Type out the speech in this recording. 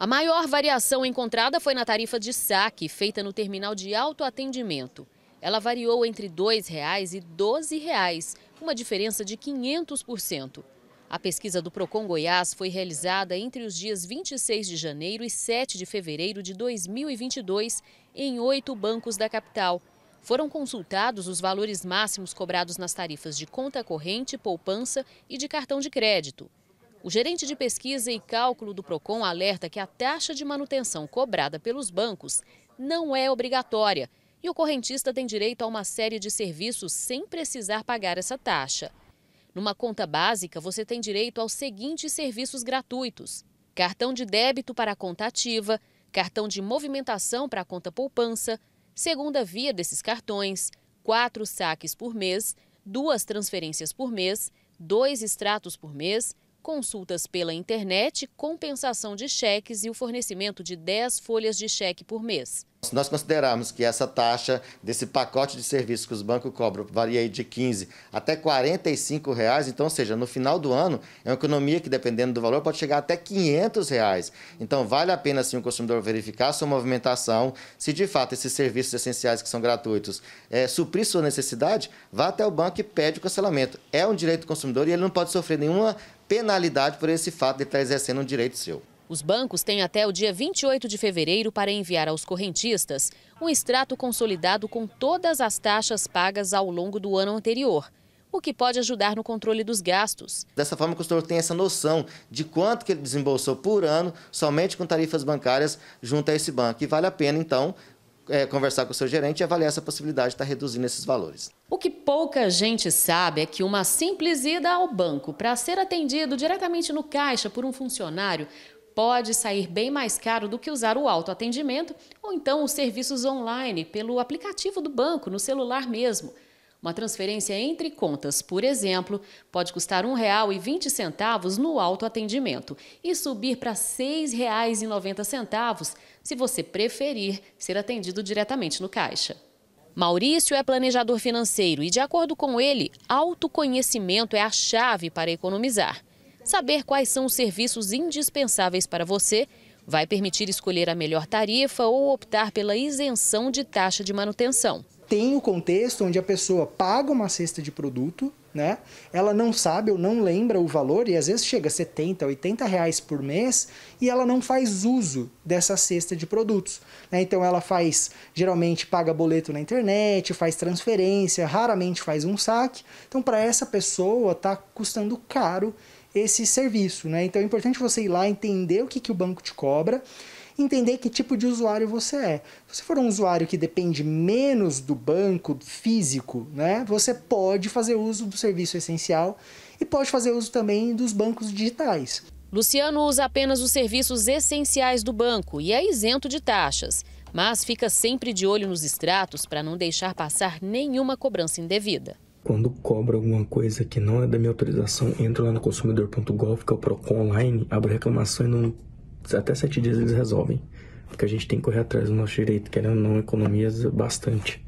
A maior variação encontrada foi na tarifa de saque, feita no terminal de autoatendimento. Ela variou entre R$ 2,00 e R$ 12,00, uma diferença de 500%. A pesquisa do Procon Goiás foi realizada entre os dias 26 de janeiro e 7 de fevereiro de 2022, em oito bancos da capital. Foram consultados os valores máximos cobrados nas tarifas de conta corrente, poupança e de cartão de crédito. O gerente de pesquisa e cálculo do PROCON alerta que a taxa de manutenção cobrada pelos bancos não é obrigatória e o correntista tem direito a uma série de serviços sem precisar pagar essa taxa. Numa conta básica, você tem direito aos seguintes serviços gratuitos: cartão de débito para a conta ativa, cartão de movimentação para a conta poupança, segunda via desses cartões, quatro saques por mês, duas transferências por mês, dois extratos por mês, consultas pela internet, compensação de cheques e o fornecimento de 10 folhas de cheque por mês. Se nós considerarmos que essa taxa desse pacote de serviços que os bancos cobram varia de 15 até 45 reais, então, ou seja, no final do ano é uma economia que, dependendo do valor, pode chegar até 500 reais. Então, vale a pena sim o consumidor verificar sua movimentação, se de fato esses serviços essenciais que são gratuitos é, suprir sua necessidade, vá até o banco e pede o cancelamento. É um direito do consumidor e ele não pode sofrer nenhuma penalidade por esse fato de estar exercendo um direito seu. Os bancos têm até o dia 28 de fevereiro para enviar aos correntistas um extrato consolidado com todas as taxas pagas ao longo do ano anterior, o que pode ajudar no controle dos gastos. Dessa forma, o consultor tem essa noção de quanto que ele desembolsou por ano somente com tarifas bancárias junto a esse banco. E vale a pena, então, é, conversar com o seu gerente e avaliar essa possibilidade de estar tá reduzindo esses valores. O que pouca gente sabe é que uma simples ida ao banco para ser atendido diretamente no caixa por um funcionário pode sair bem mais caro do que usar o autoatendimento ou então os serviços online pelo aplicativo do banco, no celular mesmo. Uma transferência entre contas, por exemplo, pode custar R$ 1,20 no autoatendimento e subir para R$ 6,90 se você preferir ser atendido diretamente no caixa. Maurício é planejador financeiro e, de acordo com ele, autoconhecimento é a chave para economizar. Saber quais são os serviços indispensáveis para você vai permitir escolher a melhor tarifa ou optar pela isenção de taxa de manutenção tem o contexto onde a pessoa paga uma cesta de produto, né? Ela não sabe ou não lembra o valor, e às vezes chega a 70, 80 reais por mês, e ela não faz uso dessa cesta de produtos. Né? Então ela faz, geralmente paga boleto na internet, faz transferência, raramente faz um saque. Então, para essa pessoa, está custando caro esse serviço. Né? Então é importante você ir lá entender o que, que o banco te cobra entender que tipo de usuário você é. Se for um usuário que depende menos do banco físico, né, você pode fazer uso do serviço essencial e pode fazer uso também dos bancos digitais. Luciano usa apenas os serviços essenciais do banco e é isento de taxas, mas fica sempre de olho nos extratos para não deixar passar nenhuma cobrança indevida quando cobra alguma coisa que não é da minha autorização, entro lá no consumidor.gov, que é o PROCON online, abro reclamação e não até sete dias eles resolvem. Porque a gente tem que correr atrás do nosso direito, querendo ou não, economiza bastante.